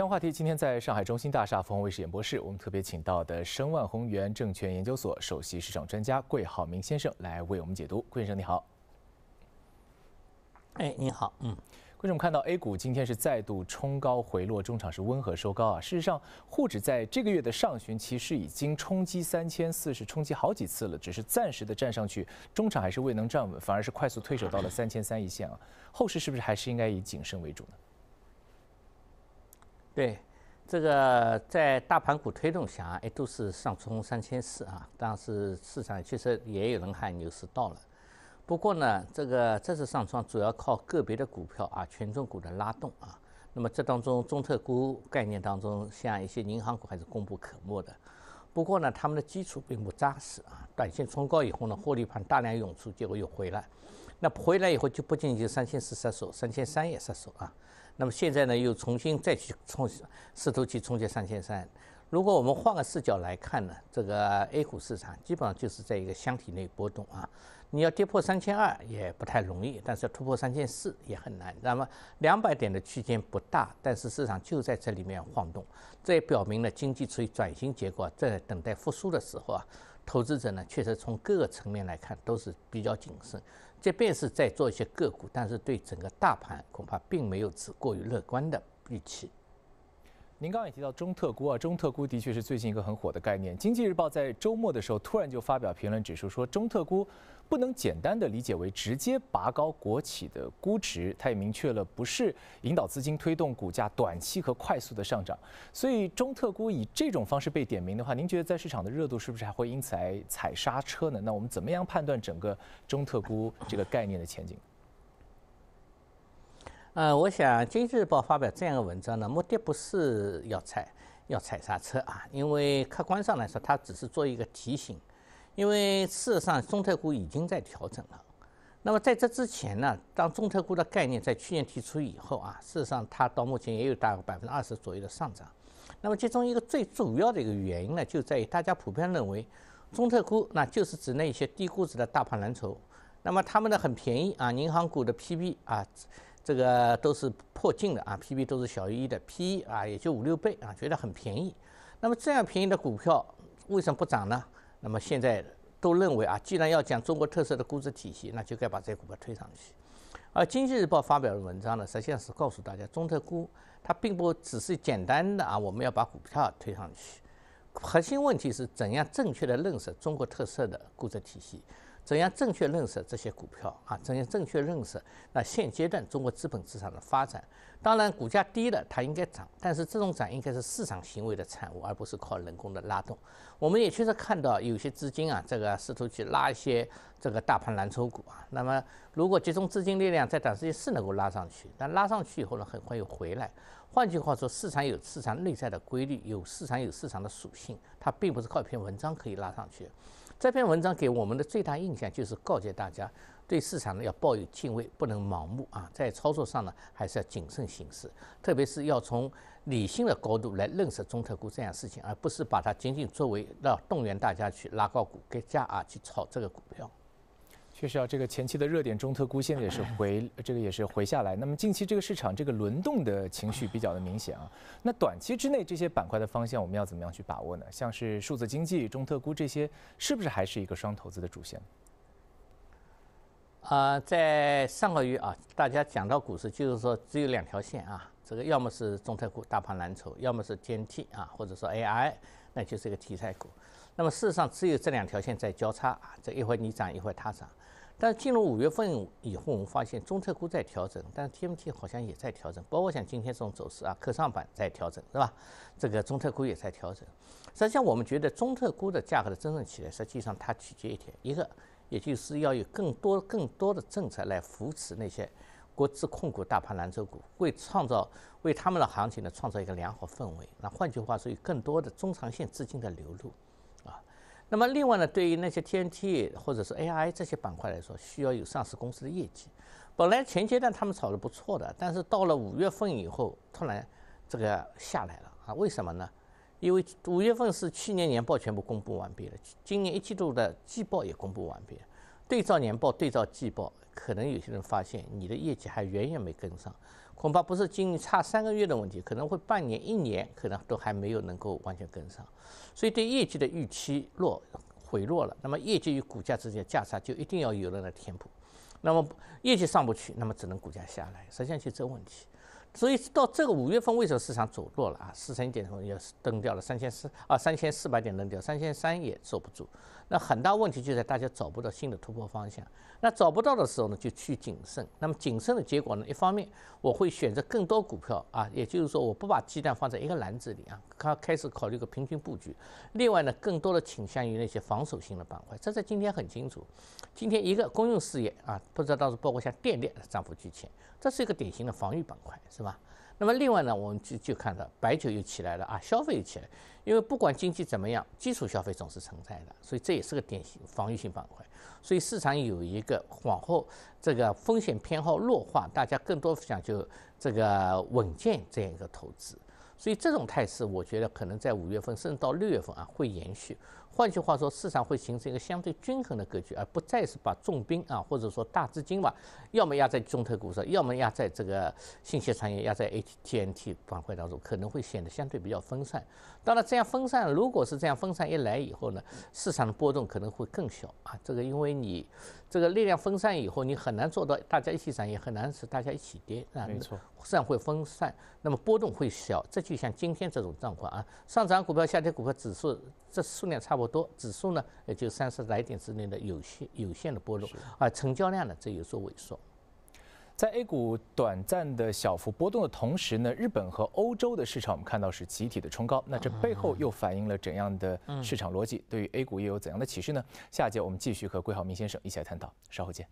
相关话题，今天在上海中心大厦凤凰卫视演播室，我们特别请到的申万宏源证券研究所首席市场专家桂浩明先生来为我们解读。桂先生，你好。哎，你好，嗯。为什么们看到 A 股今天是再度冲高回落，中场是温和收高啊。事实上，沪指在这个月的上旬其实已经冲击三千四，是冲击好几次了，只是暂时的站上去，中场还是未能站稳，反而是快速退守到了三千三一线啊。后市是不是还是应该以谨慎为主呢？对，这个在大盘股推动下，哎，都是上冲三千四啊。但是市场确实也有人喊牛市到了。不过呢，这个这次上冲主要靠个别的股票啊，权重股的拉动啊。那么这当中，中特估概念当中，像一些银行股还是功不可没的。不过呢，他们的基础并不扎实啊。短线冲高以后呢，获利盘大量涌出，结果又回来。那回来以后，就不仅仅三千四杀手，三千三也杀手啊。那么现在呢，又重新再去冲，试图去冲击三千三。如果我们换个视角来看呢，这个 A 股市场基本上就是在一个箱体内波动啊。你要跌破三千二也不太容易，但是要突破三千四也很难。那么两百点的区间不大，但是市场就在这里面晃动，这也表明了经济处于转型结果，在等待复苏的时候啊。投资者呢，确实从各个层面来看都是比较谨慎，即便是在做一些个股，但是对整个大盘恐怕并没有持过于乐观的预期。您刚刚也提到中特估啊，中特估的确是最近一个很火的概念。经济日报在周末的时候突然就发表评论，指出说中特估。不能简单的理解为直接拔高国企的估值，他也明确了不是引导资金推动股价短期和快速的上涨，所以中特估以这种方式被点名的话，您觉得在市场的热度是不是还会因此来踩刹车呢？那我们怎么样判断整个中特估这个概念的前景？呃，我想《经济日报》发表这样的文章呢，目的不是要踩要踩刹车啊，因为客观上来说，它只是做一个提醒。因为事实上，中特估已经在调整了。那么在这之前呢，当中特估的概念在去年提出以后啊，事实上它到目前也有大概百分之二十左右的上涨。那么其中一个最主要的一个原因呢，就在于大家普遍认为，中特估那就是指那些低估值的大盘蓝筹。那么它们呢很便宜啊，银行股的 P B 啊，这个都是破净的啊，P B 都是小于一的，P E 啊也就五六倍啊，觉得很便宜。那么这样便宜的股票为什么不涨呢？那么现在都认为啊，既然要讲中国特色的估值体系，那就该把这股票推上去。而《经济日报》发表的文章呢，实际上是告诉大家，中特估它并不只是简单的啊，我们要把股票推上去。核心问题是怎样正确的认识中国特色的估值体系。怎样正确认识这些股票啊？怎样正确认识那现阶段中国资本市场的发展？当然，股价低的它应该涨，但是这种涨应该是市场行为的产物，而不是靠人工的拉动。我们也确实看到有些资金啊，这个试图去拉一些这个大盘蓝筹股啊。那么，如果集中资金力量，在短时间是能够拉上去，但拉上去以后呢，很快又回来。换句话说，市场有市场内在的规律，有市场有市场的属性，它并不是靠一篇文章可以拉上去。这篇文章给我们的最大印象就是告诫大家，对市场呢要抱有敬畏，不能盲目啊，在操作上呢还是要谨慎行事，特别是要从理性的高度来认识中特估这样事情，而不是把它仅仅作为要动员大家去拉高股给价啊去炒这个股票。确实啊，这个前期的热点中特估现在也是回，这个也是回下来。那么近期这个市场这个轮动的情绪比较的明显啊。那短期之内这些板块的方向我们要怎么样去把握呢？像是数字经济、中特估这些，是不是还是一个双投资的主线？啊，在上个月啊，大家讲到股市就是说只有两条线啊，这个要么是中特估、大盘蓝筹，要么是 t n t 啊，或者说 AI，那就是一个题材股。那么，事实上只有这两条线在交叉啊，这一会你涨，一会儿它涨。但是进入五月份以后，我们发现中特估在调整，但 TMT 好像也在调整，包括像今天这种走势啊，科创板在调整，是吧？这个中特估也在调整。实际上，我们觉得中特估的价格的真正起来，实际上它取决于一点，一个，也就是要有更多更多的政策来扶持那些国资控股大盘蓝筹股，为创造为他们的行情呢创造一个良好氛围。那换句话，说，有更多的中长线资金的流入。那么另外呢，对于那些 TNT 或者是 a i 这些板块来说，需要有上市公司的业绩。本来前阶段他们炒的不错的，但是到了五月份以后，突然这个下来了啊？为什么呢？因为五月份是去年年报全部公布完毕了，今年一季度的季报也公布完毕，对照年报，对照季报，可能有些人发现你的业绩还远远没跟上。恐怕不是经营差三个月的问题，可能会半年、一年，可能都还没有能够完全跟上，所以对业绩的预期落回落了，那么业绩与股价之间价差就一定要有人来填补。那么业绩上不去，那么只能股价下来，实际上就这问题。所以到这个五月份，为什么市场走弱了啊？四千点从也登掉了三千四啊，三千四百点扔掉，三千三也守不住。那很大问题就在大家找不到新的突破方向。那找不到的时候呢，就去谨慎。那么谨慎的结果呢，一方面我会选择更多股票啊，也就是说我不把鸡蛋放在一个篮子里啊，开开始考虑个平均布局。另外呢，更多的倾向于那些防守性的板块。这在今天很清楚。今天一个公用事业啊，不知道是包括像电力涨幅居前，这是一个典型的防御板块。是吧？那么另外呢，我们就就看到白酒又起来了啊，消费又起来，因为不管经济怎么样，基础消费总是存在的，所以这也是个典型防御性板块。所以市场有一个往后这个风险偏好弱化，大家更多讲究这个稳健这样一个投资，所以这种态势，我觉得可能在五月份甚至到六月份啊会延续。换句话说，市场会形成一个相对均衡的格局，而不再是把重兵啊，或者说大资金嘛，要么压在中特股上，要么压在这个信息产业、压在 a t n t 板块当中，可能会显得相对比较分散。当然，这样分散，如果是这样分散一来以后呢，市场的波动可能会更小啊。这个因为你这个力量分散以后，你很难做到大家一起涨，也很难使大家一起跌，啊。没错，这样会分散，那么波动会小。这就像今天这种状况啊，上涨股票、下跌股票、指数这数量差不。不多，指数呢也就三十来点之内的有限有限的波动啊，成交量呢则有所萎缩。在 A 股短暂的小幅波动的同时呢，日本和欧洲的市场我们看到是集体的冲高，那这背后又反映了怎样的市场逻辑？对于 A 股又有怎样的启示呢？下节我们继续和桂浩明先生一起来探讨，稍后见。